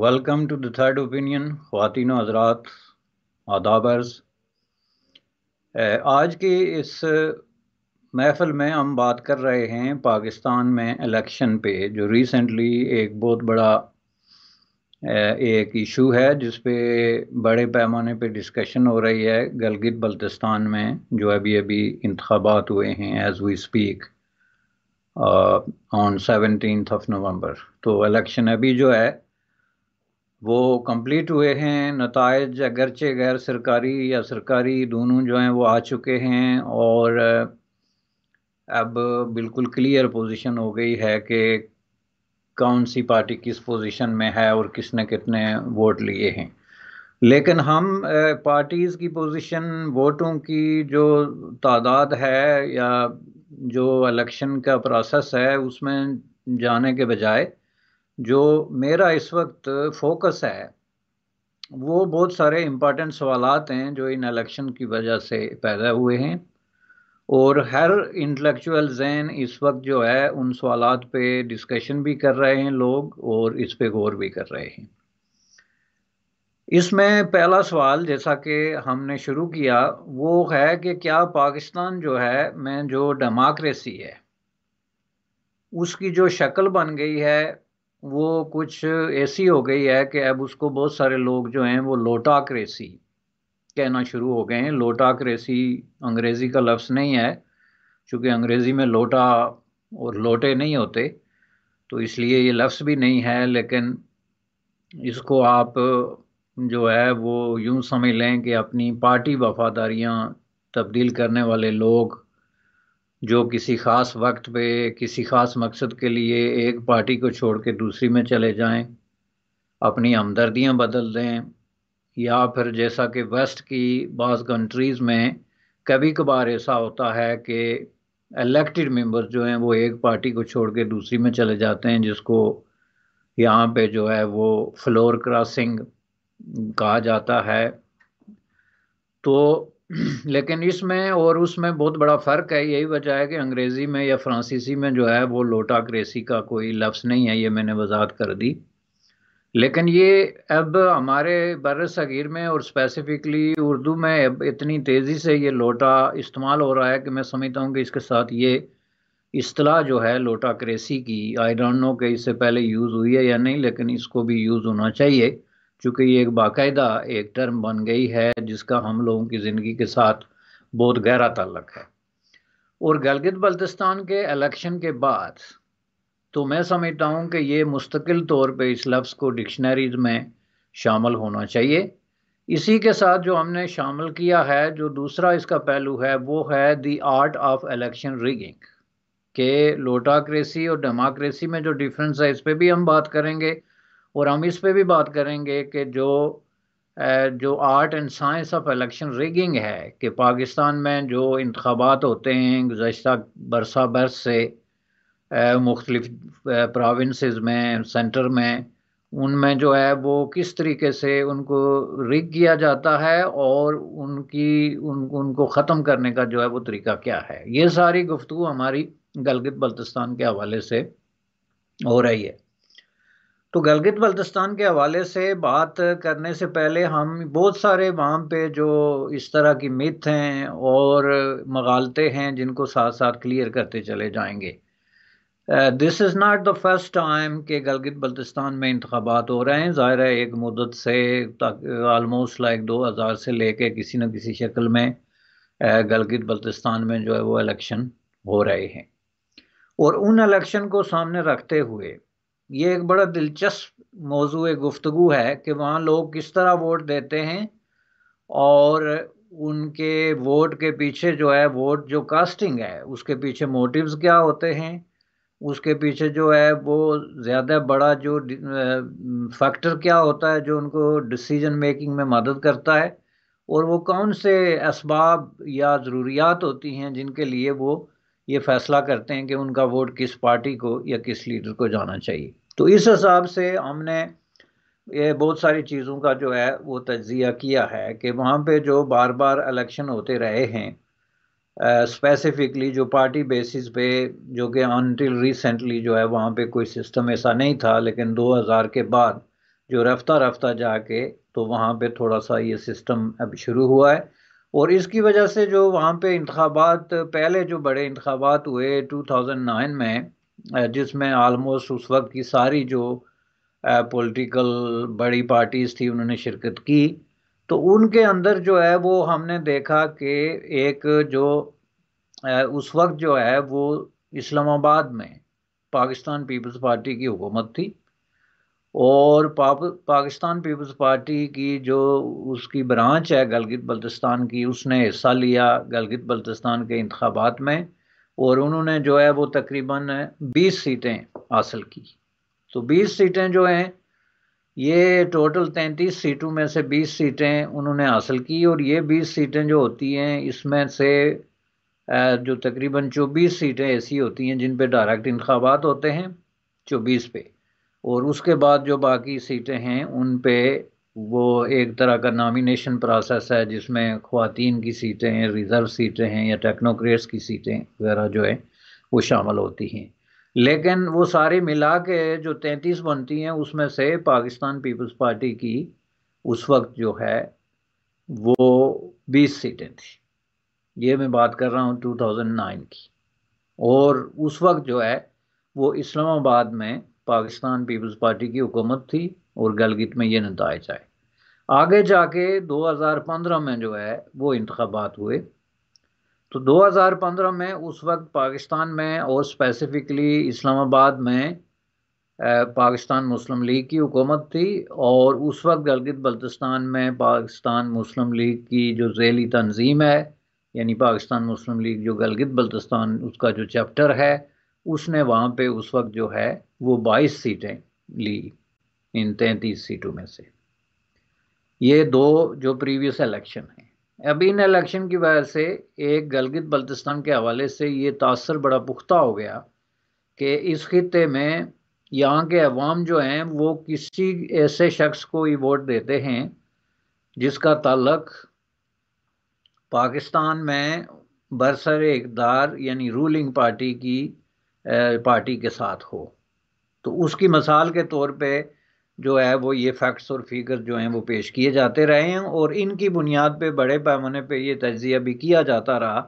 Welcome to the third opinion खातिन हजरात आदाबर्स आज के इस महफल में हम बात कर रहे हैं पाकिस्तान में इलेक्शन पे जो रिसेंटली एक बहुत बड़ा eh, एक इशू है जिस पे बड़े पैमाने पे डिस्कशन हो रही है गलगित बल्तिस्तान में जो अभी अभी इंतबात हुए हैं as we speak on seventeen of November तो इलेक्शन अभी जो है वो कंप्लीट हुए हैं नतज अगरचे गैर सरकारी या सरकारी दोनों जो हैं वो आ चुके हैं और अब बिल्कुल क्लियर पोजीशन हो गई है कि कौन सी पार्टी किस पोजीशन में है और किसने कितने वोट लिए हैं लेकिन हम पार्टीज़ की पोजीशन वोटों की जो तादाद है या जो इलेक्शन का प्रोसेस है उसमें जाने के बजाय जो मेरा इस वक्त फोकस है वो बहुत सारे इम्पॉर्टेंट सवाल हैं जो इन इलेक्शन की वजह से पैदा हुए हैं और हर इंटेलेक्चुअल जैन इस वक्त जो है उन सवाल पे डिस्कशन भी कर रहे हैं लोग और इस पे गौर भी कर रहे हैं इसमें पहला सवाल जैसा कि हमने शुरू किया वो है कि क्या पाकिस्तान जो है में जो डेमोक्रेसी है उसकी जो शक्ल बन गई है वो कुछ ऐसी हो गई है कि अब उसको बहुत सारे लोग जो हैं वो लोटाक्रेसी कहना शुरू हो गए हैं लोटाक्रेसी अंग्रेज़ी का लफ्ज़ नहीं है चूँकि अंग्रेज़ी में लोटा और लोटे नहीं होते तो इसलिए ये लफ्ज़ भी नहीं है लेकिन इसको आप जो है वो यूं समझ लें कि अपनी पार्टी वफादारियां तब्दील करने वाले लोग जो किसी ख़ास वक्त पे किसी ख़ास मकसद के लिए एक पार्टी को छोड़ के दूसरी में चले जाएं, अपनी हमदर्दियाँ बदल दें या फिर जैसा कि वेस्ट की बाज़ कंट्रीज़ में कभी कभार ऐसा होता है कि इलेक्टेड मेंबर्स जो हैं वो एक पार्टी को छोड़ के दूसरी में चले जाते हैं जिसको यहाँ पे जो है वो फ्लोर क्रॉसिंग कहा जाता है तो लेकिन इसमें और उसमें बहुत बड़ा फ़र्क है यही वजह है कि अंग्रेज़ी में या फ्रांसीसी में जो है वो लोटा क्रेसी का कोई लफ्ज़ नहीं है ये मैंने वजाहत कर दी लेकिन ये अब हमारे बर सग़ीर में और स्पेसिफ़िकली उर्दू में अब इतनी तेज़ी से ये लोटा इस्तेमाल हो रहा है कि मैं समझता हूँ कि इसके साथ ये असलाह जो है लोटा क्रेसी की आई डोंट नो कि इससे पहले यूज़ हुई है या नहीं लेकिन इसको भी यूज़ होना चाहिए चूँकि ये एक बाकायदा एक टर्म बन गई है जिसका हम लोगों की ज़िंदगी के साथ बहुत गहरा ताल्लक है और गलगित बल्तिस्तान के इलेक्शन के बाद तो मैं समझता हूँ कि ये मुस्तकिल तौर पे इस लफ्ज़ को डिक्शनरीज में शामिल होना चाहिए इसी के साथ जो हमने शामिल किया है जो दूसरा इसका पहलू है वो है the art of election rigging के लोटाक्रेसी और डेमोक्रेसी में जो डिफरेंस है इस पर भी हम बात करेंगे और हम इस पे भी बात करेंगे कि जो जो art and science of election rigging है कि पाकिस्तान में जो इंतबात होते हैं गुजशत बरसा बरस से मुख्तलिफ प्रोविंस में सेंटर में उनमें जो है वो किस तरीके से उनको रिग किया जाता है और उनकी उन उनको ख़त्म करने का जो है वो तरीका क्या है ये सारी गुफ्तु हमारी गलगित बल्तिस्तान के हवाले से हो रही है तो गलगित बल्तिस्तान के हवाले से बात करने से पहले हम बहुत सारे वहाँ पे जो इस तरह की मिथ हैं और मगालते हैं जिनको साथ साथ क्लियर करते चले जाएंगे this is not the first time कि गलगित बल्तिस्तान में इंतबात हो रहे हैं ज़ाहिर है एक मदत से आलमोस्ट लाइक दो हज़ार से ले कर किसी न किसी शक्ल में uh, गलगित बल्तिस्तान में जो है वो इलेक्शन हो रहे हैं और उन इलेक्शन को सामने रखते हुए ये एक बड़ा दिलचस्प मौजू गुफ्तु है कि वहाँ लोग किस तरह वोट देते हैं और उनके वोट के पीछे जो है वोट जो कास्टिंग है उसके पीछे मोटिव्स क्या होते हैं उसके पीछे जो है वो ज़्यादा बड़ा जो फैक्टर क्या होता है जो उनको डिसीजन मेकिंग में मदद करता है और वो कौन से इसबाब या ज़रूरियात होती हैं जिनके लिए वो ये फैसला करते हैं कि उनका वोट किस पार्टी को या किस लीडर को जाना चाहिए तो इस हिसाब से हमने ये बहुत सारी चीज़ों का जो है वो तजिया किया है कि वहाँ पे जो बार बार इलेक्शन होते रहे हैं स्पेसिफिकली जो पार्टी बेसिस पे जो कि अनटिल रिसेंटली जो है वहाँ पे कोई सिस्टम ऐसा नहीं था लेकिन 2000 के बाद जो रफ्ता रफ्ता जाके तो वहाँ पे थोड़ा सा ये सिस्टम अब शुरू हुआ है और इसकी वजह से जो वहाँ पे इंतबात पहले जो बड़े इंतबात हुए 2009 में जिसमें आलमोस्ट उस वक्त की सारी जो पॉलिटिकल बड़ी पार्टीज़ थी उन्होंने शिरकत की तो उनके अंदर जो है वो हमने देखा कि एक जो उस वक्त जो है वो इस्लामाबाद में पाकिस्तान पीपल्स पार्टी की हुकूमत थी और पाप पाकिस्तान पीपल्स पार्टी की जो उसकी ब्रांच है गलगित बल्तिस्तान की उसने हिस्सा लिया गलगित बल्तिस्तान के इंतबात में और उन्होंने जो है वो तकरीबन 20 सीटें हासिल की तो 20 सीटें जो हैं ये टोटल 33 सीटों में से 20 सीटें उन्होंने हासिल की और ये 20 सीटें जो होती हैं इसमें से जो तकरीबन 24 सीटें ऐसी होती हैं जिन पे डायरेक्ट इंतबात होते हैं 24 पे और उसके बाद जो बाकी सीटें हैं उन पे वो एक तरह का नामिनेशन प्रोसेस है जिसमें खुतिन की सीटें हैं रिज़र्व सीटें हैं या टेक्नोक्रेट्स की सीटें वगैरह जो है वो शामिल होती हैं लेकिन वो सारे मिला के जो तैंतीस बनती हैं उसमें से पाकिस्तान पीपल्स पार्टी की उस वक्त जो है वो बीस सीटें थी ये मैं बात कर रहा हूँ 2009 की और उस वक्त जो है वो इस्लामाबाद में पाकिस्तान पीपल्स पार्टी की हुकूमत थी और गलगित में ये नतज आए आगे जाके 2015 में जो है वो इंतबात हुए तो 2015 में उस वक्त पाकिस्तान में और स्पेसिफिकली इस्लामाबाद में पाकिस्तान मुस्लिम लीग की हुकूमत थी और उस वक्त गलगित बल्तिस्तान में पाकिस्तान मुस्लिम लीग की जो जैली तंजीम है यानी पाकिस्तान मुस्लिम लीग जो गलगित बल्तिस्तान उसका जो चैप्टर है उसने वहाँ पे उस वक्त जो है वो बाईस सीटें ली इन तैंतीस सीटों में से ये दो जो प्रीवियस इलेक्शन हैं अभी इन इलेक्शन की वजह से एक गलगित बल्तिस्तान के हवाले से ये तासर बड़ा पुख्ता हो गया कि इस खत्े में यहाँ के अवाम जो हैं वो किसी ऐसे शख्स को ही वोट देते हैं जिसका ताल्लक पाकिस्तान में बरसर इकदार यानी रूलिंग पार्टी की पार्टी के साथ हो तो उसकी मिसाल के तौर पे जो है वो ये फैक्ट्स और फिगर्स जो हैं वो पेश किए जाते रहे हैं और इनकी बुनियाद पे बड़े पैमाने पे ये तजिया भी किया जाता रहा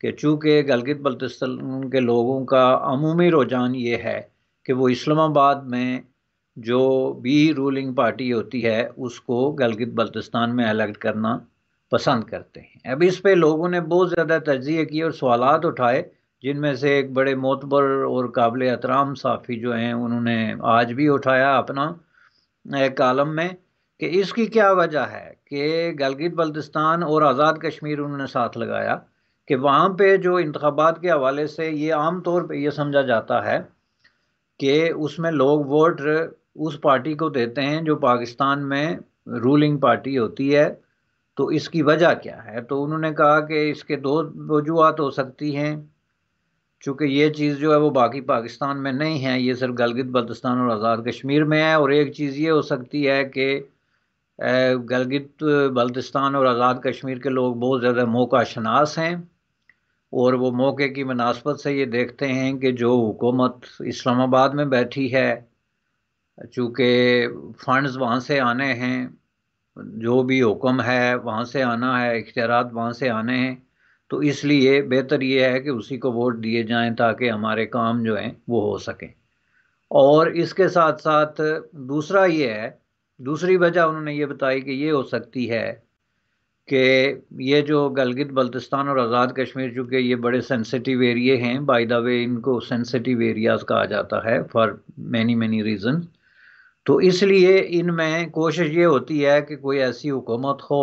कि चूँकि गलगित बल्तिस्तान के लोगों का अमूमी रुझान ये है कि वो इस्लामाबाद में जो भी रूलिंग पार्टी होती है उसको गलगित बल्तिस्तान में अलेक्ट करना पसंद करते हैं अब इस पर लोगों ने बहुत ज़्यादा तजिए किए और सवाल उठाए जिनमें से एक बड़े मोतबर और काबिल एहतराम साफ़ी जो हैं उन्होंने आज भी उठाया अपना कॉलम में कि इसकी क्या वजह है कि गलगित बल्तिस्तान और आज़ाद कश्मीर उन्होंने साथ लगाया कि वहाँ पे जो इंतबात के हवाले से ये आम तौर पर ये समझा जाता है कि उसमें लोग वोट उस पार्टी को देते हैं जो पाकिस्तान में रूलिंग पार्टी होती है तो इसकी वजह क्या है तो उन्होंने कहा कि इसके दो वजूहत हो सकती हैं चूँकि ये चीज़ जो है वो बाकी पाकिस्तान में नहीं है ये सिर्फ गलगित बल्तिस्तान और आज़ाद कश्मीर में है और एक चीज़ ये हो सकती है कि गलगित बल्तिस्तान और आज़ाद कश्मीर के लोग बहुत ज़्यादा मौका शनास हैं और वो मौके की मुनासबत से ये देखते हैं कि जो हुकूमत इस्लामाबाद में बैठी है चूँकि फ़ंड्स वहाँ से आने हैं जो भी हुक्म है वहाँ से आना है इख्तियार वहाँ से आने हैं तो इसलिए बेहतर ये है कि उसी को वोट दिए जाएं ताकि हमारे काम जो हैं वो हो सकें और इसके साथ साथ दूसरा ये है दूसरी वजह उन्होंने ये बताई कि ये हो सकती है कि ये जो गलगित बल्तिस्तान और आज़ाद कश्मीर चूँकि ये बड़े सेंसिटिव एरिए हैं बाय द वे इनको सेंसिटिव एरियाज़ कहा जाता है फॉर मैनी मैनी रीज़न तो इसलिए इनमें कोशिश ये होती है कि कोई ऐसी हुकूमत हो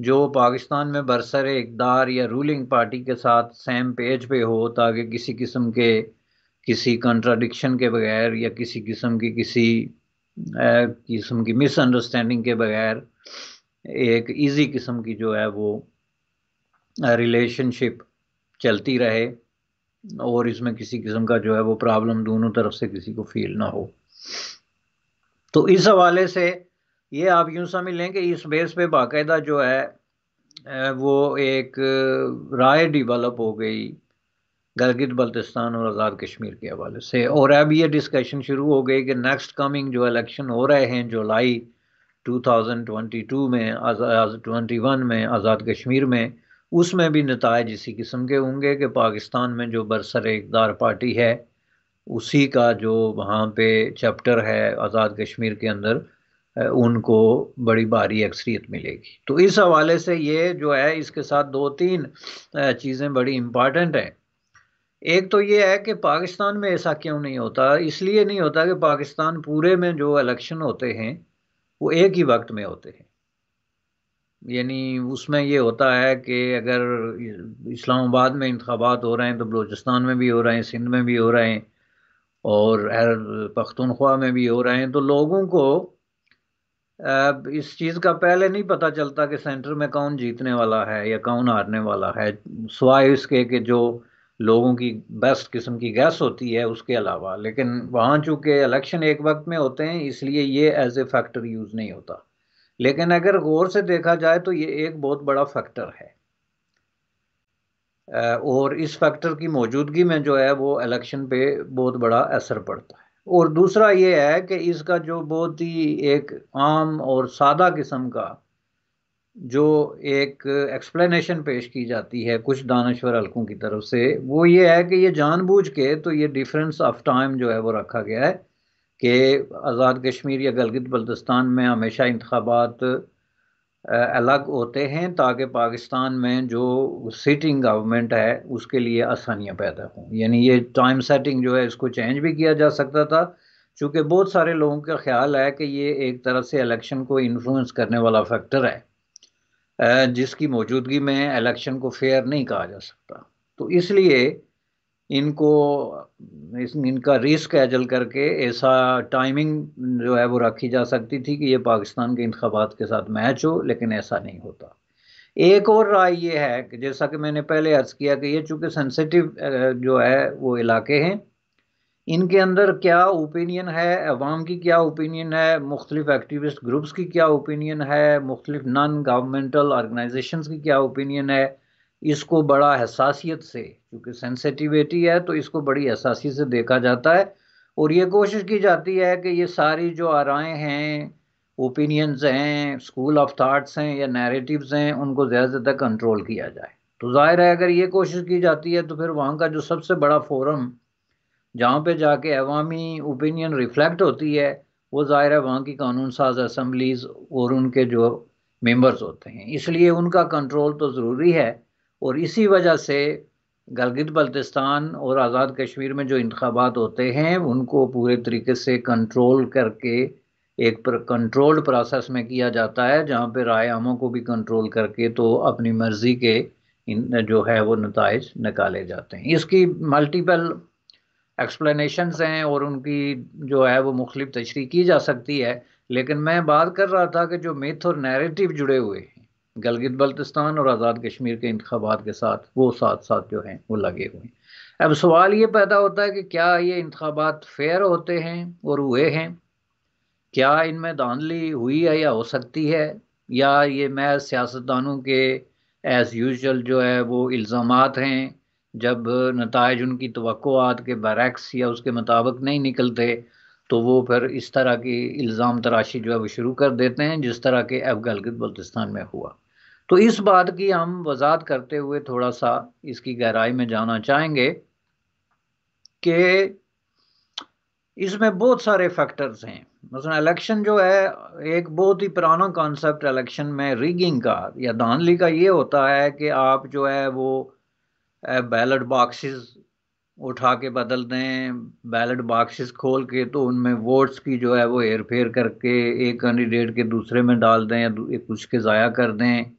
जो पाकिस्तान में बरसर इकदार या रूलिंग पार्टी के साथ सेम पेज पे हो ताकि किसी किस्म के किसी कंट्राडिक्शन के बगैर या किसी किस्म की किसी किस्म की मिसअंडरस्टैंडिंग के बगैर एक इजी किस्म की जो है वो रिलेशनशिप चलती रहे और इसमें किसी किस्म का जो है वो प्रॉब्लम दोनों तरफ से किसी को फील ना हो तो इस हवाले से ये आप यूँ समझ लें कि इस बेस पे बाकायदा जो है वो एक राय डिवेलप हो गई गलगित बल्तिस्तान और आज़ाद कश्मीर के हवाले से और अब ये डिस्कशन शुरू हो गई कि नेक्स्ट कमिंग जो इलेक्शन हो रहे हैं जुलाई 2022 में ट्वेंटी वन में आज़ाद कश्मीर में उसमें भी नतज इसी किस्म के होंगे कि पाकिस्तान में जो बरसर इकदार पार्टी है उसी का जो वहाँ पे चैप्टर है आज़ाद कश्मीर के अंदर उनको बड़ी भारी अक्सरियत मिलेगी तो इस हवाले से ये जो है इसके साथ दो तीन चीज़ें बड़ी इम्पॉर्टेंट हैं एक तो ये है कि पाकिस्तान में ऐसा क्यों नहीं होता इसलिए नहीं होता कि पाकिस्तान पूरे में जो इलेक्शन होते हैं वो एक ही वक्त में होते हैं यानी उसमें ये होता है कि अगर इस्लामाबाद में इंतबात हो रहे हैं तो बलूचिस्तान में भी हो रहे हैं सिंध में भी हो रहे हैं और पख्तनख्वा में भी हो रहे हैं तो लोगों को इस चीज़ का पहले नहीं पता चलता कि सेंटर में कौन जीतने वाला है या कौन हारने वाला है सवाए इसके कि जो लोगों की बेस्ट किस्म की गैस होती है उसके अलावा लेकिन वहाँ चूँकि इलेक्शन एक वक्त में होते हैं इसलिए ये एज ए फैक्टर यूज़ नहीं होता लेकिन अगर गौर से देखा जाए तो ये एक बहुत बड़ा फैक्टर है और इस फैक्टर की मौजूदगी में जो है वो इलेक्शन पे बहुत बड़ा असर पड़ता है और दूसरा ये है कि इसका जो बहुत ही एक आम और सादा किस्म का जो एक एक्सप्लेनेशन पेश की जाती है कुछ दानश्वर हलकों की तरफ से वो ये है कि ये जानबूझ के तो ये डिफरेंस ऑफ टाइम जो है वो रखा गया है कि आज़ाद कश्मीर या गलगित बल्तिस्तान में हमेशा इंतबात अलग होते हैं ताकि पाकिस्तान में जो सिटिंग गवर्नमेंट है उसके लिए आसानियाँ पैदा हों यानी ये टाइम सेटिंग जो है इसको चेंज भी किया जा सकता था चूँकि बहुत सारे लोगों का ख्याल है कि ये एक तरह से इलेक्शन को इन्फ्लुएंस करने वाला फैक्टर है जिसकी मौजूदगी में इलेक्शन को फेयर नहीं कहा जा सकता तो इसलिए इनको इस इनका रिस्क एजल करके ऐसा टाइमिंग जो है वो रखी जा सकती थी कि ये पाकिस्तान के इंतबात के साथ मैच हो लेकिन ऐसा नहीं होता एक और राय ये है कि जैसा कि मैंने पहले अर्ज़ किया कि ये चूँकि सेंसिटिव जो है वो इलाके हैं इनके अंदर क्या ओपिनियन है अवाम की क्या ओपिनियन है मुख्तलिफ एक्टिविस्ट ग्रुप्स की क्या ओपिनियन है मुख्तलिफ नॉन गवर्नमेंटल ऑर्गेनाइजेशंस की क्या ओपिनियन है इसको बड़ा हसासीत से क्योंकि सेंसिटिविटी है तो इसको बड़ी हसासी से देखा जाता है और ये कोशिश की जाती है कि ये सारी जो आराएँ हैं ओपिनियंस हैं स्कूल ऑफ थाट्स हैं या नैरेटिव्स हैं उनको ज़्यादा से ज़्यादा कंट्रोल किया जाए तो जाहिर है अगर ये कोशिश की जाती है तो फिर वहाँ का जो सबसे बड़ा फोरम जहाँ पे जाके अवामी ओपिनियन रिफ्लेक्ट होती है वो ज़ाहिर है वहाँ की कानून साज असम्बलीज़ और उनके जो मेंबर्स होते हैं इसलिए उनका कंट्रोल तो ज़रूरी है और इसी वजह से गलगित बल्तिस्तान और आज़ाद कश्मीर में जो इंतबात होते हैं उनको पूरे तरीके से कंट्रोल करके एक पर कंट्रोल्ड प्रोसेस में किया जाता है जहाँ पर राय आमों को भी कंट्रोल करके तो अपनी मर्ज़ी के इन जो है वो नतज निकाले जाते हैं इसकी मल्टीपल एक्सप्लेनेशंस हैं और उनकी जो है वो मुख्तु तशरी की जा सकती है लेकिन मैं बात कर रहा था कि जो मिथ और नैरेटिव जुड़े हुए गलगित बल्तिस्तान और आज़ाद कश्मीर के इंतबात के साथ वो साथ साथ जो हैं वो लगे हुए हैं अब सवाल ये पैदा होता है कि क्या ये इंतबात फेयर होते हैं और हुए हैं क्या इनमें धांधली हुई है या हो सकती है या ये मैं सियासतदानों के एज़ यूजल जो है वो इल्ज़ाम हैं जब नतज उनकी तोक़ात के बरक्स या उसके मुताबिक नहीं निकलते तो वो फिर इस तरह की इल्ज़ाम तराशी जो है वो शुरू कर देते हैं जिस तरह के अब गलगित बल्तिस्तान में हुआ तो इस बात की हम वजात करते हुए थोड़ा सा इसकी गहराई में जाना चाहेंगे कि इसमें बहुत सारे फैक्टर्स हैं मसलन इलेक्शन जो है एक बहुत ही पुराना कॉन्सेप्ट इलेक्शन में रिगिंग का या धानली का ये होता है कि आप जो है वो बैलेट बॉक्सेस उठा के बदल दें बैलेट बॉक्सेस खोल के तो उनमें वोट्स की जो है वो हेर फेर करके एक कैंडिडेट के दूसरे में डाल दें या उसके ज़ाया कर दें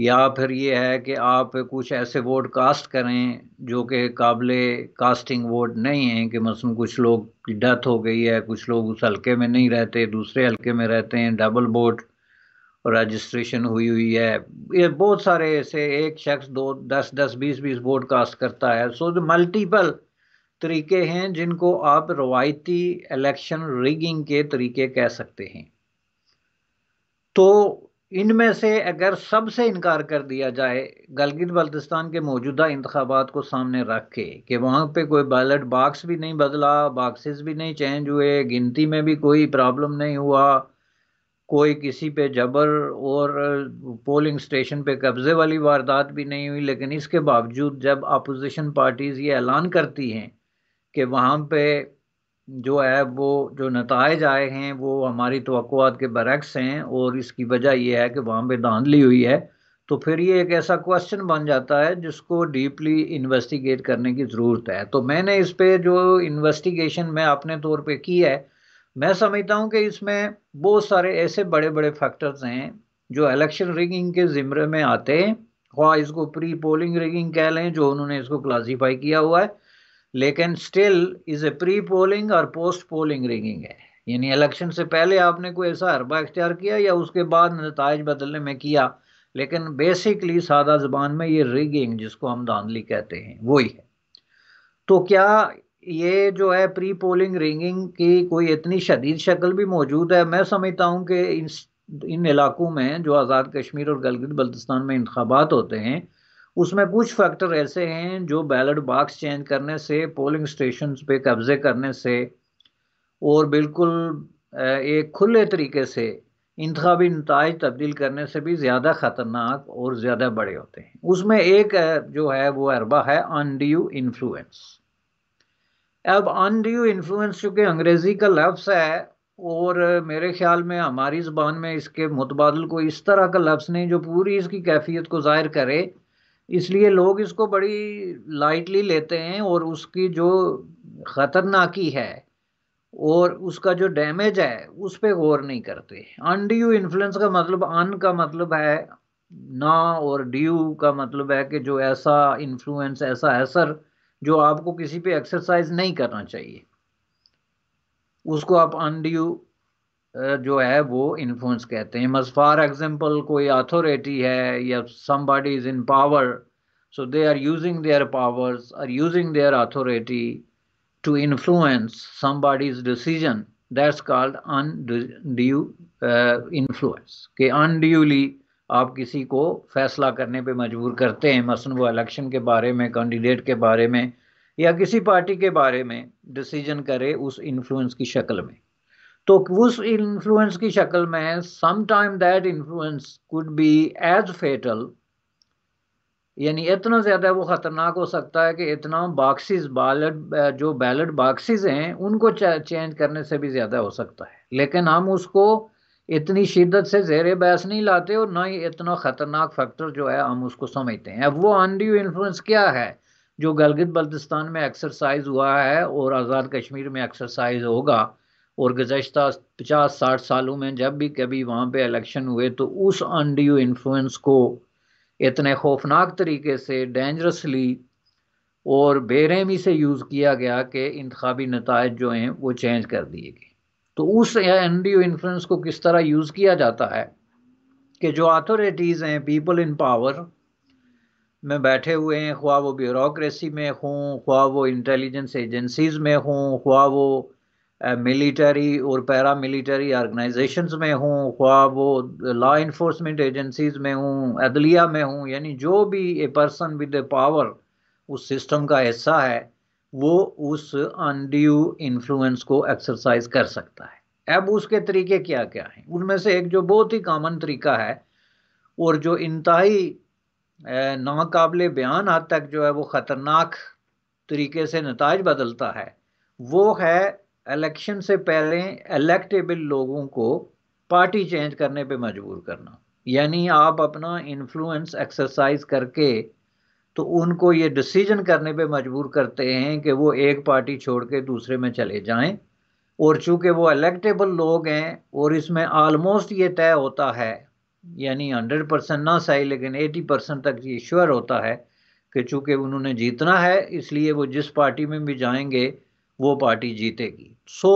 या फिर ये है कि आप कुछ ऐसे वोट कास्ट करें जो कि काबिल कास्टिंग वोट नहीं हैं कि मसलन कुछ लोग की डेथ हो गई है कुछ लोग उस हल्के में नहीं रहते दूसरे हल्के में रहते हैं डबल वोट रजिस्ट्रेशन हुई हुई है ये बहुत सारे ऐसे एक शख्स दो दस दस बीस बीस वोट कास्ट करता है सो जो मल्टीपल तरीके हैं जिनको आप रवायती इलेक्शन रिगिंग के तरीके कह सकते हैं तो इनमें से अगर सबसे इनकार कर दिया जाए गलगित बल्तिस्तान के मौजूदा इंतबात को सामने रख के कि वहाँ पे कोई बैलेट बाक्स भी नहीं बदला बाक्सेस भी नहीं चेंज हुए गिनती में भी कोई प्रॉब्लम नहीं हुआ कोई किसी पे जबर और पोलिंग स्टेशन पे कब्ज़े वाली वारदात भी नहीं हुई लेकिन इसके बावजूद जब अपोजिशन पार्टीज़ ये ऐलान करती हैं कि वहाँ पे जो है वो जो नतज आए हैं वो हमारी तो के बरक्स हैं और इसकी वजह यह है कि वहाँ पर धांधली हुई है तो फिर ये एक ऐसा क्वेश्चन बन जाता है जिसको डीपली इन्वेस्टिगेट करने की ज़रूरत है तो मैंने इस पर जो इन्वेस्टिगेशन मैं अपने तौर पर की है मैं समझता हूँ कि इसमें बहुत सारे ऐसे बड़े बड़े फैक्टर्स हैं जो इलेक्शन रिगिंग के जिमरे में आते हैं वह इसको प्री पोलिंग रिगिंग कह लें जो उन्होंने इसको क्लासीफाई किया हुआ है लेकिन still is a pre polling और पोस्ट पोलिंग रिगिंग है यानी इलेक्शन से पहले आपने कोई ऐसा हरबा इख्तियार किया या उसके बाद नतज बदलने में किया लेकिन बेसिकली सादा ज़बान में ये रिगिंग जिसको हम धांधली कहते हैं वही है तो क्या ये जो है प्री पोलिंग रिगिंग की कोई इतनी शदीद शक्ल भी मौजूद है मैं समझता हूँ कि इन इन इलाकों में जो आज़ाद कश्मीर और गलगित बल्तिस्तान में इंतबात होते हैं उसमें कुछ फैक्टर ऐसे हैं जो बैलेट बॉक्स चेंज करने से पोलिंग स्टेशन पे कब्जे करने से और बिल्कुल एक खुले तरीके से इंतबी नतज तब्दील करने से भी ज़्यादा ख़तरनाक और ज़्यादा बड़े होते हैं उसमें एक जो है वो अरबा है अनड्यू इन्फ्लुएंस अब अनड्यू इन्फ्लुएंस चूँकि अंग्रेज़ी का लफ्स है और मेरे ख्याल में हमारी ज़बान में इसके मुतबादल को इस तरह का लफ्स नहीं जो पूरी इसकी कैफियत को ज़ाहिर करे इसलिए लोग इसको बड़ी लाइटली लेते हैं और उसकी जो खतरनाकी है और उसका जो डैमेज है उस पर गौर नहीं करते अनड्यू इन्फ्लुएंस का मतलब अन का मतलब है ना और ड्यू का मतलब है कि जो ऐसा इन्फ्लुएंस ऐसा असर जो आपको किसी पे एक्सरसाइज नहीं करना चाहिए उसको आप अनड्यू जो है वो इन्फ्लुएंस कहते हैं मज फॉर एग्जाम्पल कोई अथॉरिटी है या somebody is in power So they are using their powers, are using their authority to influence somebody's decision. That's called undue uh, influence. कि unduly आप किसी को फैसला करने पे मजबूर करते हैं मसलन वो इलेक्शन के बारे में कैंडिडेट के बारे में या किसी पार्टी के बारे में डिसीजन करे उस इन्फ्लुएंस की शक्ल में तो उस इन्फ्लुएंस की शक्ल में some time that influence could be as fatal यानी इतना ज़्यादा वो ख़तरनाक हो सकता है कि इतना बॉक्सेस बैलेट जो बैलेट बॉक्सेस हैं उनको चेंज करने से भी ज़्यादा हो सकता है लेकिन हम उसको इतनी शिद्दत से जेर बहस नहीं लाते और ना ही इतना ख़तरनाक फैक्टर जो है हम उसको समझते हैं अब वो अनड्यू इन्फ्लुएंस क्या है जो गलगित बल्तिस्तान में एक्सरसाइज हुआ है और आज़ाद कश्मीर में एक्सरसाइज होगा और गुजशत पचास साठ सालों में जब भी कभी वहाँ पे इलेक्शन हुए तो उस अनड्यू इन्फ्लुएंस को इतने खौफनाक तरीके से डेंजरसली और बेरहमी से यूज़ किया गया कि इंतबी नतज जो हैं वो चेंज कर दिए गए तो उस एन डी ओ इन्फ्लुंस को किस तरह यूज़ किया जाता है कि जो अथॉरिटीज़ हैं पीपल इन पावर में बैठे हुए हैं ख्वा वो ब्यूरोसी में हों ख्वा वो इंटेलिजेंस एजेंसीज़ में हों ख्वा वो मिलिट्री और पैरा मिलिट्री ऑर्गेनाइजेशंस में हूँ ख्वा वो लॉ इन्फोर्समेंट एजेंसीज में हूँ अदलिया में हूँ यानी जो भी a person with a power उस सिस्टम का हिस्सा है वो उस अनड्यू इन्फ्लुएंस को एक्सरसाइज कर सकता है अब उसके तरीके क्या क्या हैं उनमें से एक जो बहुत ही कॉमन तरीका है और जो इंतहाई नाकबले बयान हद तक जो है वो ख़तरनाक तरीके से नतज बदलता है वो है इलेक्शन से पहले इलेक्टेबल लोगों को पार्टी चेंज करने पे मजबूर करना यानी आप अपना इन्फ्लुएंस एक्सरसाइज करके तो उनको ये डिसीजन करने पे मजबूर करते हैं कि वो एक पार्टी छोड़ के दूसरे में चले जाएं और चूंकि वो इलेक्टेबल लोग हैं और इसमें आलमोस्ट ये तय होता है यानी हंड्रेड परसेंट ना सही लेकिन एटी परसेंट तक ये श्योर होता है कि चूंकि उन्होंने जीतना है इसलिए वो जिस पार्टी में भी जाएंगे वो पार्टी जीतेगी so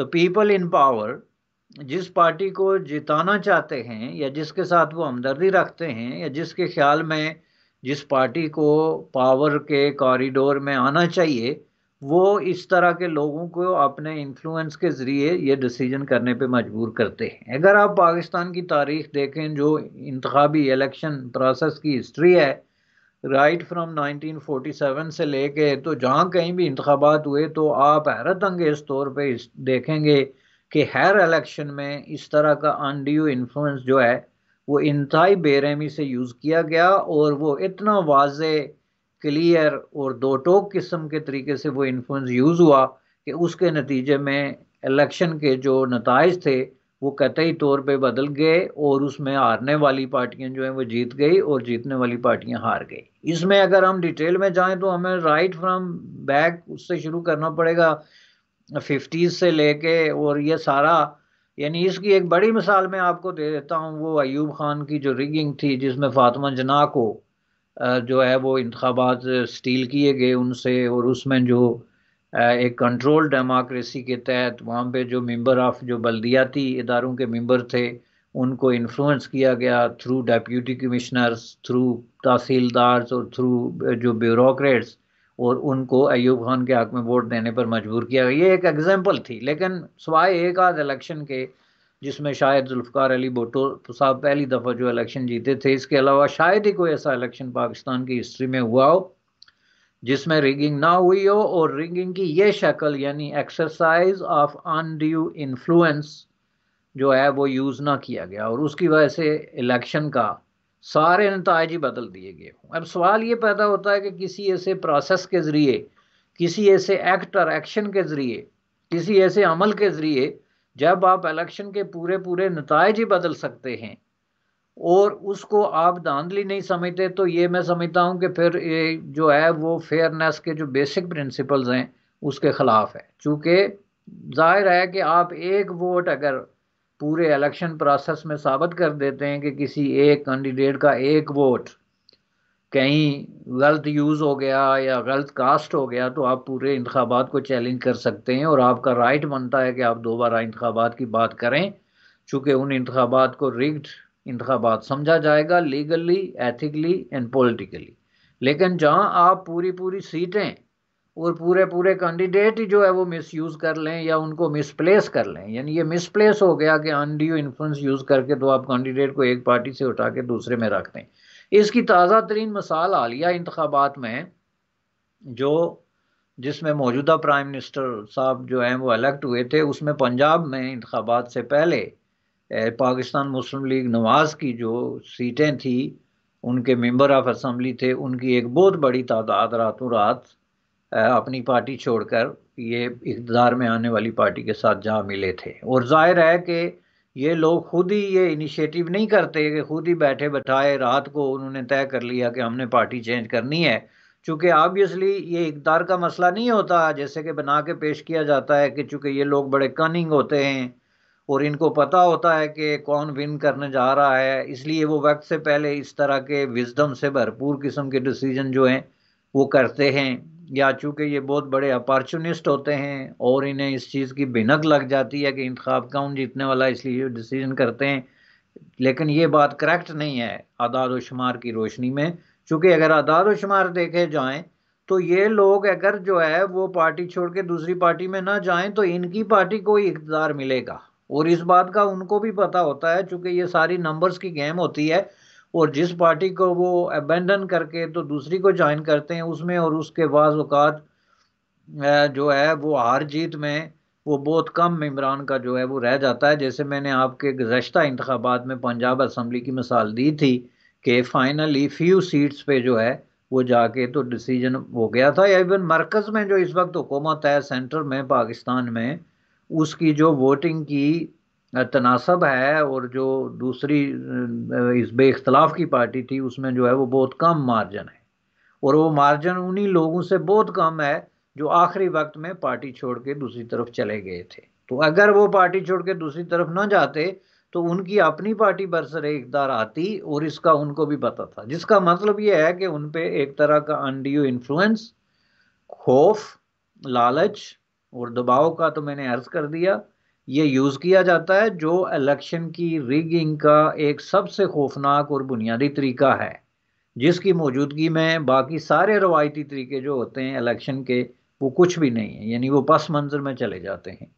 the people in power जिस पार्टी को जिताना चाहते हैं या जिसके साथ वो हमदर्दी रखते हैं या जिसके ख्याल में जिस पार्टी को पावर के कॉरिडोर में आना चाहिए वो इस तरह के लोगों को अपने इन्फ्लुएंस के ज़रिए ये डिसीजन करने पे मजबूर करते हैं अगर आप पाकिस्तान की तारीख देखें जो इंतबी इलेक्शन प्रोसेस की हिस्ट्री है राइट फ्रॉम 1947 से लेके तो जहाँ कहीं भी इंतबात हुए तो आप हैरत अंगेज तौर पर देखेंगे कि हर इलेक्शन में इस तरह का अनड्यू इन्फ्लुएंस जो है वो इंतहाई बेरहमी से यूज़ किया गया और वो इतना वाज क्लियर और दो टोक किस्म के तरीके से वो इन्फ्लुएंस यूज़ हुआ कि उसके नतीजे में इलेक्शन के जो नतज थे वो कतई तौर पे बदल गए और उसमें हारने वाली पार्टियां जो हैं वो जीत गई और जीतने वाली पार्टियां हार गई इसमें अगर हम डिटेल में जाएं तो हमें राइट फ्रॉम बैक उससे शुरू करना पड़ेगा फिफ्टीज़ से लेके और ये सारा यानी इसकी एक बड़ी मिसाल मैं आपको दे देता हूँ वो अयूब खान की जो रिगिंग थी जिसमें फातमा जना को जो है वो इंतबात स्टील किए गए उनसे और उसमें जो एक कंट्रोल डेमोक्रेसी के तहत वहाँ पे जो मेंबर ऑफ जो बल्दियाती इदारों के मेंबर थे उनको इन्फ्लुएंस किया गया through deputy commissioners through tehsildars और थ्रू जो ब्यूरोक्रेट्स और उनको अयूब खान के हक में वोट देने पर मजबूर किया गया ये एक एग्जाम्पल थी लेकिन सवाए एक आध इलेक्शन के जिसमें शायद जुल्फ़ार अली भुटो साहब पहली दफ़ा जो इलेक्शन जीते थे इसके अलावा शायद ही कोई ऐसा इलेक्शन पाकिस्तान की हिस्ट्री में हुआ हो जिसमें रिगिंग ना हुई हो और रिगिंग की ये शक्ल यानी एक्सरसाइज ऑफ अनड्यू इन्फ्लुएंस जो है वो यूज़ ना किया गया और उसकी वजह से इलेक्शन का सारे नतज ही बदल दिए गए अब सवाल ये पैदा होता है कि किसी ऐसे प्रोसेस के ज़रिए किसी ऐसे एक्ट और एक्शन के ज़रिए किसी ऐसे अमल के ज़रिए जब आप इलेक्शन के पूरे पूरे नतज ही बदल सकते हैं और उसको आप धांधली नहीं समझते तो ये मैं समझता हूँ कि फिर ये जो है वो फेयरनेस के जो बेसिक प्रिंसिपल्स हैं उसके ख़िलाफ़ है चूँकि जाहिर है कि आप एक वोट अगर पूरे इलेक्शन प्रोसेस में साबित कर देते हैं कि किसी एक कैंडिडेट का एक वोट कहीं गलत यूज़ हो गया या गलत कास्ट हो गया तो आप पूरे इंतबात को चैलेंज कर सकते हैं और आपका राइट बनता है कि आप दोबारा इंतबात की बात करें चूँकि उन इंतबात को रिग्ड इंतबात समझा जाएगा लीगली एथिकली एंड पॉलिटिकली लेकिन जहां आप पूरी पूरी सीटें और पूरे पूरे कैंडिडेट ही जो है वो मिस यूज़ कर लें या उनको मिसप्लेस कर लें यानी ये मिसप्लेस हो गया कि अनड्यू इन्फ्लुएंस यूज़ करके तो आप कैंडिडेट को एक पार्टी से उठा के दूसरे में रख दें इसकी ताज़ा तरीन मिसाल हालिया इंतबात में जो जिसमें मौजूदा प्राइम मिनिस्टर साहब जो हैं वो अलेक्ट हुए थे उसमें पंजाब में इंतबात से पहले पाकिस्तान मुस्लिम लीग नवाज़ की जो सीटें थी उनके मेंबर ऑफ असम्बली थे उनकी एक बहुत बड़ी तादाद रातों रात अपनी पार्टी छोड़कर ये इकदार में आने वाली पार्टी के साथ जा मिले थे और जाहिर है कि ये लोग खुद ही ये इनिशिएटिव नहीं करते कि खुद ही बैठे बैठाए रात को उन्होंने तय कर लिया कि हमने पार्टी चेंज करनी है चूँकि ऑब्वियसली ये इकदार का मसला नहीं होता जैसे कि बना के पेश किया जाता है कि चूँकि ये लोग बड़े कनिंग होते हैं और इनको पता होता है कि कौन विन करने जा रहा है इसलिए वो वक्त से पहले इस तरह के विजडम से भरपूर किस्म के डिसीजन जो हैं वो करते हैं या चूँकि ये बहुत बड़े अपॉर्चुनिस्ट होते हैं और इन्हें इस चीज़ की भिनक लग जाती है कि इंतखब कौन जीतने वाला इसलिए डिसीजन करते हैं लेकिन ये बात करेक्ट नहीं है आदाद शुमार की रोशनी में चूँकि अगर आदाद शुमार देखे जाएँ तो ये लोग अगर जो है वो पार्टी छोड़ के दूसरी पार्टी में ना जाएं तो इनकी पार्टी को ही इकतदार मिलेगा और इस बात का उनको भी पता होता है चूंकि ये सारी नंबर्स की गेम होती है और जिस पार्टी को वो अबेंडन करके तो दूसरी को ज्वाइन करते हैं उसमें और उसके बाद अवकात जो है वो हार जीत में वो बहुत कम इमरान का जो है वो रह जाता है जैसे मैंने आपके गुजशत इंतबात में पंजाब असम्बली की मिसाल दी थी कि फाइनली फ्यू सीट्स पे जो है वो जाके तो डिसीजन हो गया था या इवन मरकज़ में जो इस वक्त हुकूमत है सेंटर में पाकिस्तान में उसकी जो वोटिंग की तनासब है और जो दूसरी इस बेख्तलाफ की पार्टी थी उसमें जो है वो बहुत कम मार्जन है और वो मार्जन उन्हीं लोगों से बहुत कम है जो आखिरी वक्त में पार्टी छोड़ के दूसरी तरफ चले गए थे तो अगर वो पार्टी छोड़ के दूसरी तरफ ना जाते तो उनकी अपनी पार्टी बरसर इकदार आती और इसका उनको भी पता था जिसका मतलब ये है कि उन पर एक तरह का अनड्यू इन्फ्लुएंस खौफ लालच और दबाव का तो मैंने अर्ज कर दिया ये यूज़ किया जाता है जो इलेक्शन की रिगिंग का एक सबसे खौफनाक और बुनियादी तरीका है जिसकी मौजूदगी में बाकी सारे रवायती तरीके जो होते हैं इलेक्शन के वो कुछ भी नहीं है यानी वो पस मंज़र में चले जाते हैं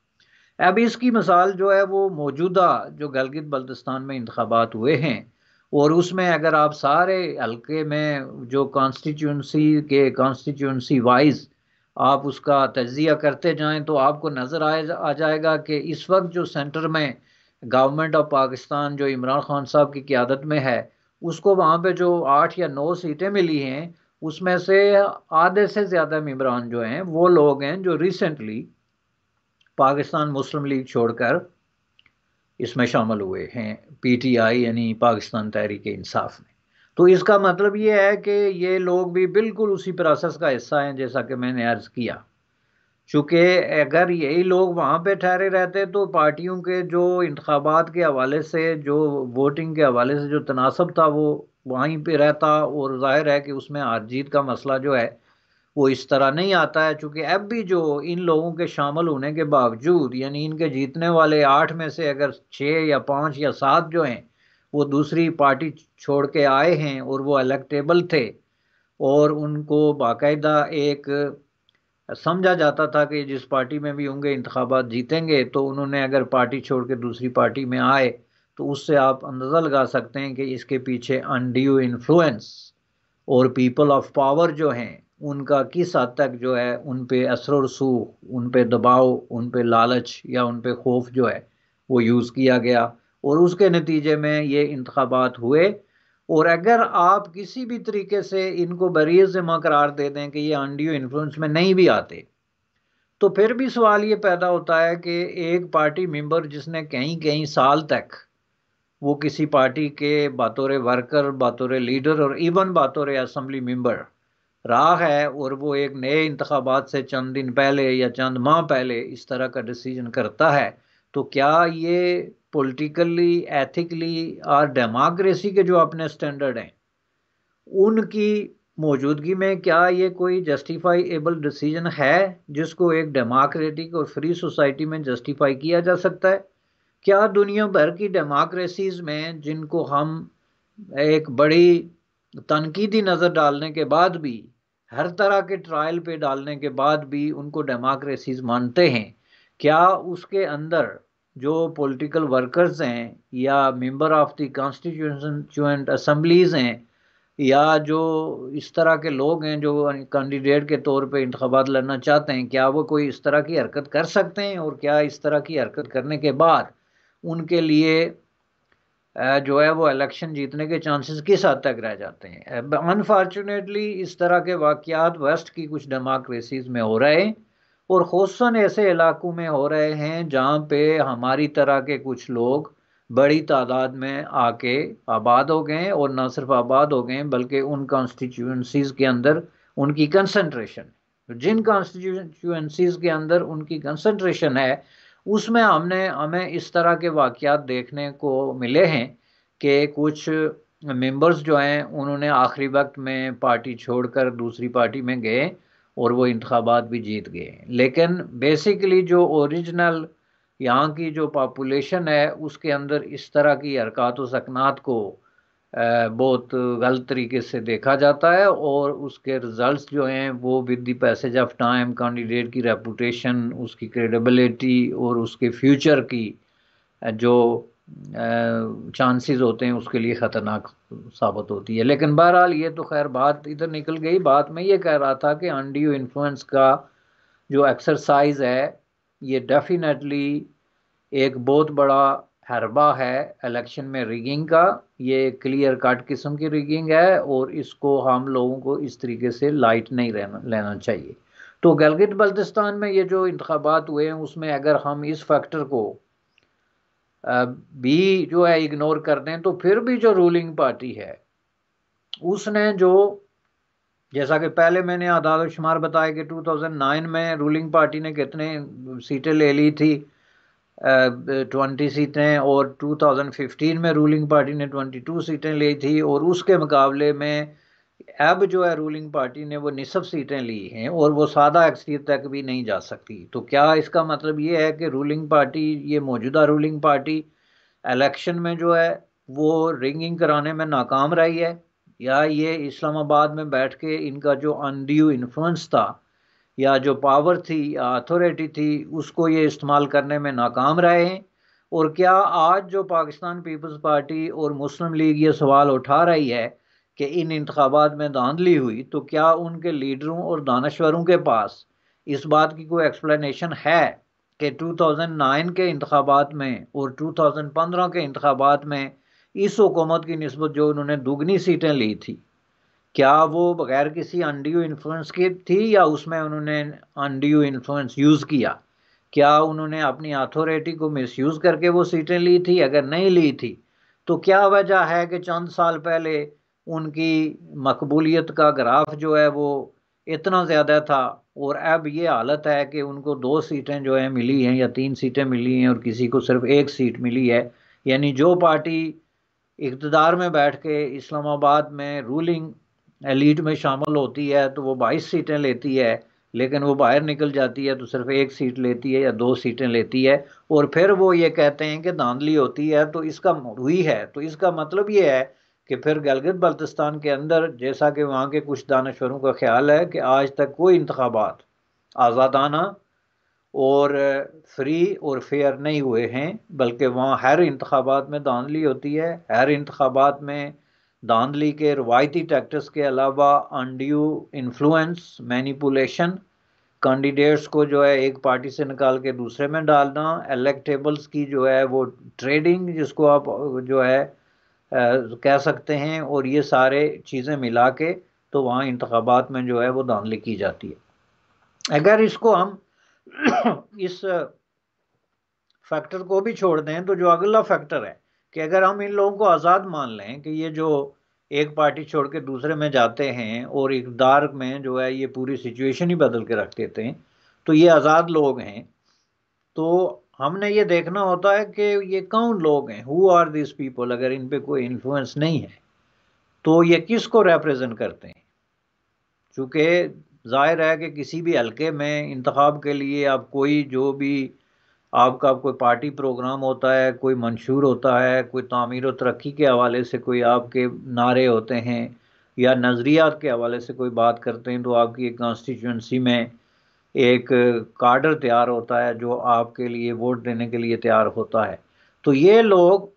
अब इसकी मिसाल जो है वो मौजूदा जो गलगित बल्तिस्तान में इंतबात हुए हैं और उसमें अगर आप सारे हल्के में जो कॉन्स्टिट्यूंसी के कॉन्स्टिट्यूंसी वाइज आप उसका तजिया करते जाएं तो आपको नज़र आए आ जाएगा कि इस वक्त जो सेंटर में गवर्नमेंट ऑफ पाकिस्तान जो इमरान खान साहब की क्यादत में है उसको वहाँ पे जो आठ या नौ सीटें मिली हैं उसमें से आधे से ज़्यादा इमरान जो हैं वो लोग हैं जो रिसेंटली पाकिस्तान मुस्लिम लीग छोड़कर इसमें शामिल हुए हैं पीटीआई यानी पाकिस्तान तहरीक इंसाफ में तो इसका मतलब ये है कि ये लोग भी बिल्कुल उसी प्रोसेस का हिस्सा हैं जैसा कि मैंने अर्ज किया चूँकि अगर यही लोग वहाँ पे ठहरे रहते तो पार्टियों के जो इंतबात के हवाले से जो वोटिंग के हवाले से जो तनासब था वो वहीं पे रहता और जाहिर है कि उसमें हार जीत का मसला जो है वो इस तरह नहीं आता है चूँकि अब भी जो इन लोगों के शामिल होने के बावजूद यानी इनके जीतने वाले आठ में से अगर छः या पाँच या सात जो हैं वो दूसरी पार्टी छोड़ के आए हैं और वो इलेक्टेबल थे और उनको बाकायदा एक समझा जाता था कि जिस पार्टी में भी होंगे इंतबात जीतेंगे तो उन्होंने अगर पार्टी छोड़ के दूसरी पार्टी में आए तो उससे आप अंदाज़ा लगा सकते हैं कि इसके पीछे अनड्यू इन्फ्लुएंस और पीपल ऑफ पावर जो हैं उनका किस हद तक जो है उन पे असर रसूख उन पे दबाव उन पे लालच या उन पे खौफ जो है वो यूज़ किया गया और उसके नतीजे में ये इंतबात हुए और अगर आप किसी भी तरीके से इनको बरीज जमा करार दे दें कि ये अंडियो इन्फ्लुएंस में नहीं भी आते तो फिर भी सवाल ये पैदा होता है कि एक पार्टी मेंबर जिसने कहीं कहीं साल तक वो किसी पार्टी के बतौर वर्कर बतौर लीडर और इवन बतौर असम्बली मेंबर रहा है और वो एक नए इंतबात से चंद दिन पहले या चंद माह पहले इस तरह का डिसीजन करता है तो क्या ये पॉलिटिकली एथिकली और डेमोक्रेसी के जो अपने स्टैंडर्ड हैं उनकी मौजूदगी में क्या ये कोई जस्टिफाईबल डिसीजन है जिसको एक डेमोक्रेटिक और फ्री सोसाइटी में जस्टिफाई किया जा सकता है क्या दुनिया भर की डेमोक्रेसीज में जिनको हम एक बड़ी तनकीदी नज़र डालने के बाद भी हर तरह के ट्रायल पे डालने के बाद भी उनको डेमोक्रेसीज मानते हैं क्या उसके अंदर जो पॉलिटिकल वर्कर्स हैं या member of the constitution assemblies हैं या जो इस तरह के लोग हैं जो कैंडिडेट के तौर पे इंतबात लड़ना चाहते हैं क्या वो कोई इस तरह की हरकत कर सकते हैं और क्या इस तरह की हरकत करने के बाद उनके लिए जो है वो इलेक्शन जीतने के चांसेस किस हद तक रह जाते हैं अनफॉर्चुनेटली इस तरह के वाक़ात वेस्ट की कुछ डेमोक्रेसीज़ में हो रहे हैं और खौसन ऐसे इलाकों में हो रहे हैं जहाँ पे हमारी तरह के कुछ लोग बड़ी तादाद में आके आबाद हो गए और न सिर्फ आबाद हो गए बल्कि उन कॉन्स्टिट्यूंसीज़ के अंदर उनकी कंसनट्रेशन जिन कॉन्स्टिट्यूंसीज़ के अंदर उनकी कंसनट्रेशन है उसमें हमने हमें इस तरह के वाक़ देखने को मिले हैं कि कुछ मेंबर्स जो हैं उन्होंने आखिरी वक्त में पार्टी छोड़कर दूसरी पार्टी में गए और वो इंतबात भी जीत गए लेकिन बेसिकली जो ओरिजिनल यहाँ की जो पापुलेशन है उसके अंदर इस तरह की हरकत सकनात को बहुत गलत तरीके से देखा जाता है और उसके रिजल्ट्स जो हैं वो with the passage of time candidate की रेपुटेशन उसकी क्रेडिबिलिटी और उसके फ्यूचर की जो चांसेस होते हैं उसके लिए ख़तरनाक साबित होती है लेकिन बहरहाल ये तो खैर बात इधर निकल गई बात मैं ये कह रहा था कि अनड्यू इन्फ्लुएंस का जो एक्सरसाइज है ये डेफिनेटली एक बहुत बड़ा हरबा है इलेक्शन में रिगिंग का ये क्लियर कट किस्म की रिगिंग है और इसको हम लोगों को इस तरीके से लाइट नहीं रहना लेना चाहिए तो गलगित बल्तिस्तान में ये जो इंतबात हुए हैं उसमें अगर हम इस फैक्टर को भी जो है इग्नोर कर दें तो फिर भी जो रूलिंग पार्टी है उसने जो जैसा कि पहले मैंने आदाद शुमार बताया कि 2009 में रूलिंग पार्टी ने कितने सीटें ले ली थी ट्वेंटी सीटें और 2015 में रूलिंग पार्टी ने 22 सीटें ली थी और उसके मुकाबले में अब जो है रूलिंग पार्टी ने वो निसफ सीटें ली हैं और वो सादा अक्सरियत तक भी नहीं जा सकती तो क्या इसका मतलब ये है कि रूलिंग पार्टी ये मौजूदा रूलिंग पार्टी इलेक्शन में जो है वो रिंगिंग कराने में नाकाम रही है या ये इस्लामाबाद में बैठ के इनका जो अनड्यू इन्फ्लुएंस था या जो पावर थी या अथॉरिटी थी उसको ये इस्तेमाल करने में नाकाम रहे हैं और क्या आज जो पाकिस्तान पीपल्स पार्टी और मुस्लिम लीग ये सवाल उठा रही है कि इन इंतबात में धांधली हुई तो क्या उनके लीडरों और दानश्वरों के पास इस बात की कोई एक्सप्लेनेशन है कि 2009 के इंतबात में और 2015 के इंतबात में इस हुकूमत की नस्बत जो उन्होंने दुगनी सीटें ली थी क्या वो बगैर किसी अनड्यू इन्फ्लुएंस के थी या उसमें उन्होंने अनड्यू इन्फ्लुएंस यूज़ किया क्या उन्होंने अपनी अथॉरिटी को मिसयूज़ करके वो सीटें ली थी अगर नहीं ली थी तो क्या वजह है कि चंद साल पहले उनकी मकबूलियत का ग्राफ जो है वो इतना ज़्यादा था और अब ये हालत है कि उनको दो सीटें जो है मिली हैं या तीन सीटें मिली हैं और किसी को सिर्फ एक सीट मिली है यानी जो पार्टी इकतदार में बैठ के इस्लामाबाद में रूलिंग एलीट में शामिल होती है तो वो बाईस सीटें लेती है लेकिन वो बाहर निकल जाती है तो सिर्फ एक सीट लेती है या दो सीटें लेती है और फिर वो ये कहते हैं कि धांधली होती है तो इसका हुई है तो इसका मतलब ये है कि फिर गलगित बल्तिस्तान के अंदर जैसा कि वहाँ के कुछ दानश्वरों का ख्याल है कि आज तक कोई इंतबात आज़ादाना और फ्री और फेयर नहीं हुए हैं बल्कि वहाँ हर इंतबात में धांधली होती है हर इंतबात में धांधली के रवायती टैक्टिस के अलावा अनड्यू इन्फ्लुएंस मैनिपुलेशन कैंडिडेट्स को जो है एक पार्टी से निकाल के दूसरे में डालना एलेक्टेबल्स की जो है वो ट्रेडिंग जिसको आप जो है कह सकते हैं और ये सारे चीज़ें मिला के तो वहाँ इंतबात में जो है वो धांधली की जाती है अगर इसको हम इस फैक्टर को भी छोड़ दें तो जो अगला फैक्टर है कि अगर हम इन लोगों को आज़ाद मान लें कि ये जो एक पार्टी छोड़ के दूसरे में जाते हैं और इकदार में जो है ये पूरी सिचुएशन ही बदल के रख देते हैं तो ये आज़ाद लोग हैं तो हमने ये देखना होता है कि ये कौन लोग हैं हु आर दिस पीपल अगर इन पे कोई इन्फ्लुएंस नहीं है तो ये किस को रेप्रजेंट करते हैं चूँकि जाहिर है कि किसी भी हल्के में इंतखब के लिए आप कोई जो भी आपका कोई पार्टी प्रोग्राम होता है कोई मंशूर होता है कोई तमीर व तरक्की के हवाले से कोई आपके नारे होते हैं या नज़रियात के हवाले से कोई बात करते हैं तो आपकी कॉन्स्टिट्यूंसी में एक कार्डर तैयार होता है जो आपके लिए वोट देने के लिए तैयार होता है तो ये लोग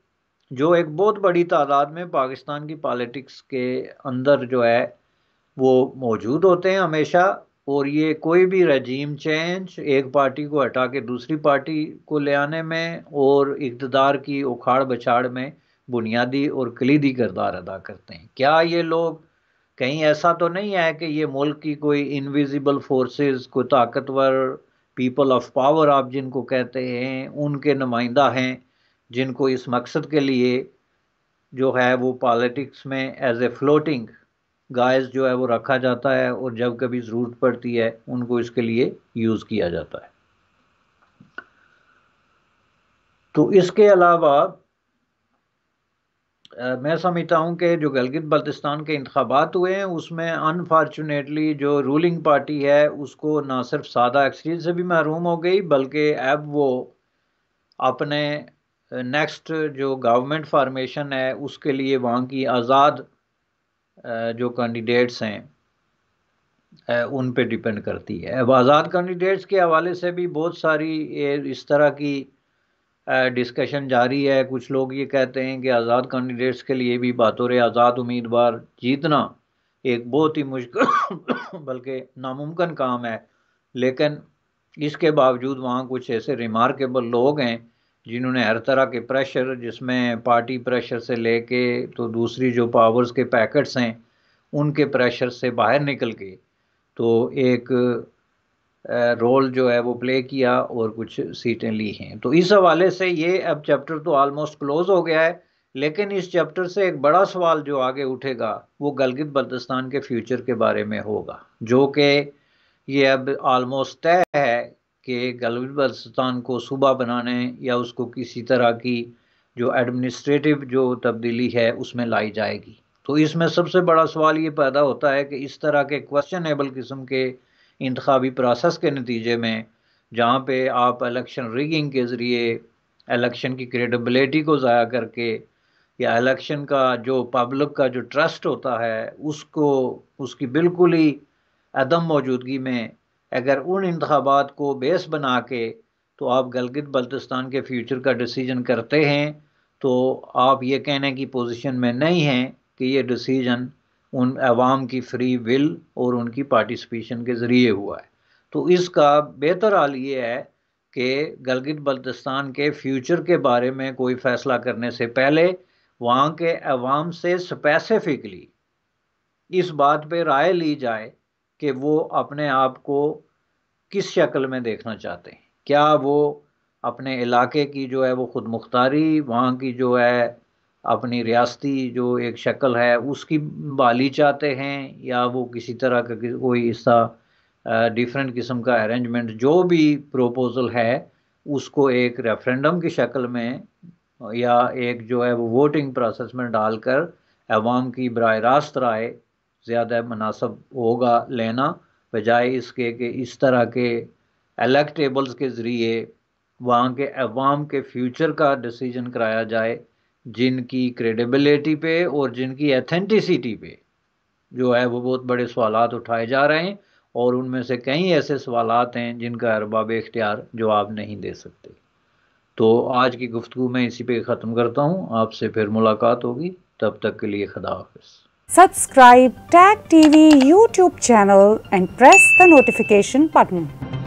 जो एक बहुत बड़ी तादाद में पाकिस्तान की पॉलिटिक्स के अंदर जो है वो मौजूद होते हैं हमेशा और ये कोई भी रजीम चेंज एक पार्टी को हटा के दूसरी पार्टी को ले आने में और इकतदार की उखाड़ बछाड़ में बुनियादी और कलीदी किरदार अदा करते हैं क्या ये लोग कहीं ऐसा तो नहीं है कि ये मुल्क की कोई इनविजिबल फोर्सेस कोई ताकतवर पीपल ऑफ पावर आप जिनको कहते हैं उनके नुमाइंदा हैं जिनको इस मकसद के लिए जो है वो पॉलिटिक्स में एज ए फ्लोटिंग गाइस जो है वो रखा जाता है और जब कभी ज़रूरत पड़ती है उनको इसके लिए यूज़ किया जाता है तो इसके अलावा मैं समझता हूँ कि जो गलगित बल्तिस्तान के इंतबात हुए हैं उसमें अनफॉर्चुनेटली जो रूलिंग पार्टी है उसको ना सिर्फ सादा एक्सरीज से भी महरूम हो गई बल्कि अब वो अपने नेक्स्ट जो गवर्नमेंट फार्मेशन है उसके लिए वहाँ की आज़ाद जो कैंडिडेट्स हैं उन पे डिपेंड करती है अब आज़ाद कैंडिडेट्स के हवाले से भी बहुत सारी इस तरह की डिस्कशन जारी है कुछ लोग ये कहते हैं कि आज़ाद कैंडिडेट्स के लिए भी बतौर आज़ाद उम्मीदवार जीतना एक बहुत ही मुश्किल बल्कि नामुमकिन काम है लेकिन इसके बावजूद वहाँ कुछ ऐसे रिमार्केबल लोग हैं जिन्होंने हर तरह के प्रेशर जिसमें पार्टी प्रेशर से लेके तो दूसरी जो पावर्स के पैकेट्स हैं उनके प्रेशर से बाहर निकल के तो एक रोल जो है वो प्ले किया और कुछ सीटें ली हैं तो इस हवाले से ये अब चैप्टर तो आलमोस्ट क्लोज हो गया है लेकिन इस चैप्टर से एक बड़ा सवाल जो आगे उठेगा वो गलगित बल्तिस्तान के फ्यूचर के बारे में होगा जो कि ये अब आलमोस्ट तय है कि गलगित बल्तिस्तान को सुबह बनाने या उसको किसी तरह की जो एडमिनिस्ट्रेटिव जो तब्दीली है उसमें लाई जाएगी तो इसमें सबसे बड़ा सवाल ये पैदा होता है कि इस तरह के क्वेश्चनेबल किस्म के इंतबी प्रोसेस के नतीजे में जहाँ पे आप इलेक्शन रिगिंग के ज़रिए इलेक्शन की क्रेडिबिलिटी को ज़ाया करके या इलेक्शन का जो पब्लिक का जो ट्रस्ट होता है उसको उसकी बिल्कुल ही अदम मौजूदगी में अगर उन इंतबात को बेस बना के तो आप गलगित बल्तिस्तान के फ्यूचर का डिसीजन करते हैं तो आप ये कहने की पोजीशन में नहीं हैं कि ये डिसीजन उन आवाम की फ्री विल और उनकी पार्टिसिपेशन के ज़रिए हुआ है तो इसका बेहतर हाल ये है कि गलगित बल्तिस्तान के फ्यूचर के बारे में कोई फ़ैसला करने से पहले वहाँ के अवाम से स्पेसिफिकली इस बात पे राय ली जाए कि वो अपने आप को किस शक्ल में देखना चाहते हैं क्या वो अपने इलाके की जो है वो ख़ुद मुख्तारी वहाँ की जो है अपनी रियासती जो एक शक्ल है उसकी बाली चाहते हैं या वो किसी तरह का कोई ऐसा डिफरेंट किस्म का अरेंजमेंट जो भी प्रोपोज़ल है उसको एक रेफरेंडम की शक्ल में या एक जो है वो वोटिंग प्रोसेस में डालकर अवाम की बरह रास्त राय ज़्यादा मुनासब होगा लेना बजाय इसके कि इस तरह के इलेक्टेबल्स के ज़रिए वहाँ के अवाम के फ्यूचर का डिसीजन कराया जाए जिनकी क्रेडिबिलिटी पे और जिनकी एथेंटिसिटी पे जो है वो बहुत बड़े सवाल उठाए जा रहे हैं और उनमें से कई ऐसे सवाल हैं जिनका अरबाब इख्तियार जवाब नहीं दे सकते तो आज की गुफ्तु मैं इसी पे ख़त्म करता हूँ आपसे फिर मुलाकात होगी तब तक के लिए खुदा हाफ subscribe tag TV YouTube channel and press the notification button